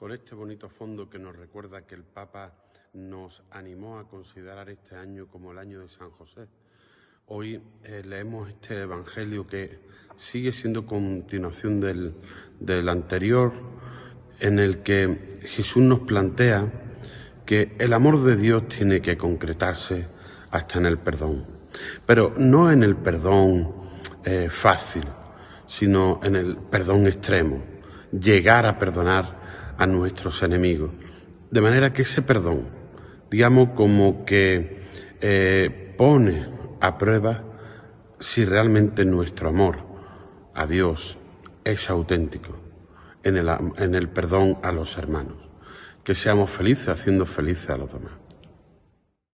con este bonito fondo que nos recuerda que el Papa nos animó a considerar este año como el año de San José. Hoy eh, leemos este Evangelio que sigue siendo continuación del, anterior, en el que Jesús nos plantea que el amor de Dios tiene que concretarse hasta en el perdón, pero no en el perdón eh, fácil, sino en el perdón extremo, llegar a perdonar a nuestros enemigos. De manera que ese perdón, digamos como que eh, pone a prueba si realmente nuestro amor a Dios es auténtico en el, en el perdón a los hermanos. Que seamos felices haciendo felices a los demás.